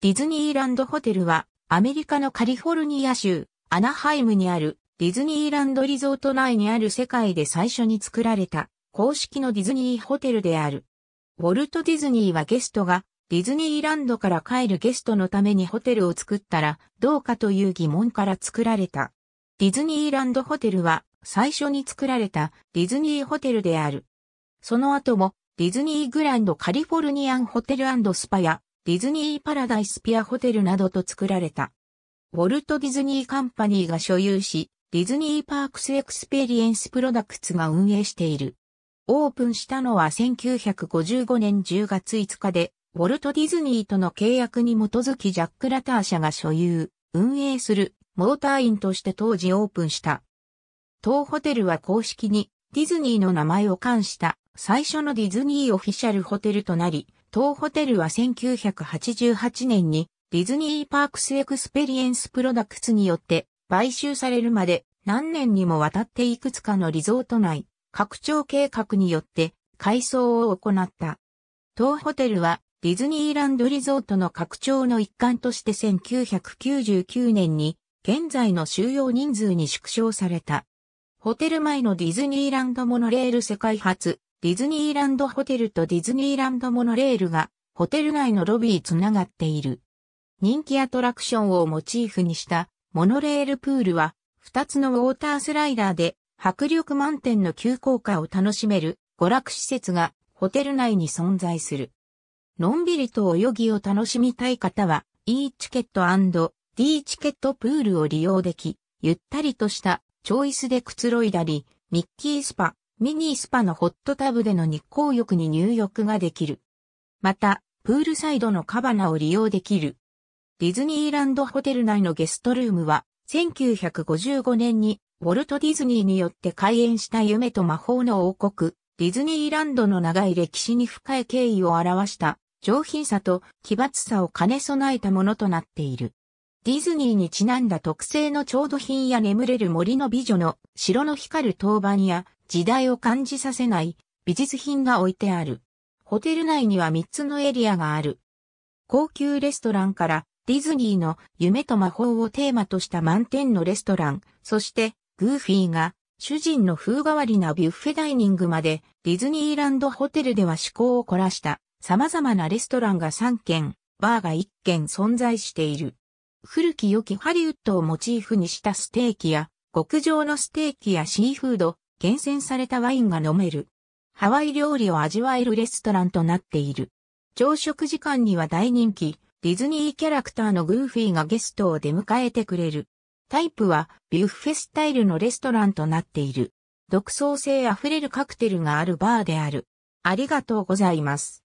ディズニーランドホテルは、アメリカのカリフォルニア州、アナハイムにあるディズニーランドリゾート内にある世界で最初に作られた公式のディズニーホテルである。ウォルト・ディズニーはゲストがディズニーランドから帰るゲストのためにホテルを作ったらどうかという疑問から作られた。ディズニーランドホテルは最初に作られたディズニーホテルである。その後もディズニーグランドカリフォルニアンホテルスパやディズニーパラダイスピアホテルなどと作られた。ウォルト・ディズニーカンパニーが所有し、ディズニーパークスエクスペリエンスプロダクツが運営している。オープンしたのは1955年10月5日で、ウォルト・ディズニーとの契約に基づきジャック・ラター社が所有、運営するモーターインとして当時オープンした。当ホテルは公式にディズニーの名前を冠した最初のディズニーオフィシャルホテルとなり、当ホテルは1988年にディズニーパークスエクスペリエンスプロダクツによって買収されるまで何年にもわたっていくつかのリゾート内拡張計画によって改装を行った。当ホテルはディズニーランドリゾートの拡張の一環として1999年に現在の収容人数に縮小された。ホテル前のディズニーランドモノレール世界初ディズニーランドホテルとディズニーランドモノレールがホテル内のロビーつながっている。人気アトラクションをモチーフにしたモノレールプールは2つのウォータースライダーで迫力満点の急降下を楽しめる娯楽施設がホテル内に存在する。のんびりと泳ぎを楽しみたい方は E チケット &D チケットプールを利用でき、ゆったりとしたチョイスでくつろいだり、ミッキースパ、ミニスパのホットタブでの日光浴に入浴ができる。また、プールサイドのカバナを利用できる。ディズニーランドホテル内のゲストルームは、1955年にウォルト・ディズニーによって開園した夢と魔法の王国、ディズニーランドの長い歴史に深い敬意を表した上品さと奇抜さを兼ね備えたものとなっている。ディズニーにちなんだ特製の調度品や眠れる森の美女の城の光る陶板や時代を感じさせない美術品が置いてある。ホテル内には3つのエリアがある。高級レストランからディズニーの夢と魔法をテーマとした満点のレストラン、そしてグーフィーが主人の風変わりなビュッフェダイニングまでディズニーランドホテルでは趣向を凝らした様々なレストランが3軒、バーが1軒存在している。古き良きハリウッドをモチーフにしたステーキや極上のステーキやシーフード、厳選されたワインが飲める。ハワイ料理を味わえるレストランとなっている。朝食時間には大人気、ディズニーキャラクターのグーフィーがゲストを出迎えてくれる。タイプはビュッフェスタイルのレストランとなっている。独創性あふれるカクテルがあるバーである。ありがとうございます。